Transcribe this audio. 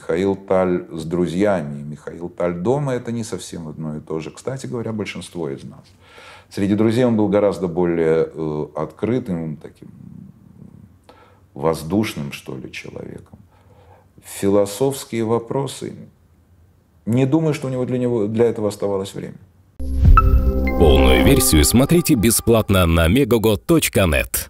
Михаил Таль с друзьями и Михаил Таль дома – это не совсем одно и то же. Кстати говоря, большинство из нас. Среди друзей он был гораздо более э, открытым, таким воздушным, что ли, человеком. Философские вопросы. Не думаю, что у него для, него, для этого оставалось время. Полную версию смотрите бесплатно на megogo.net.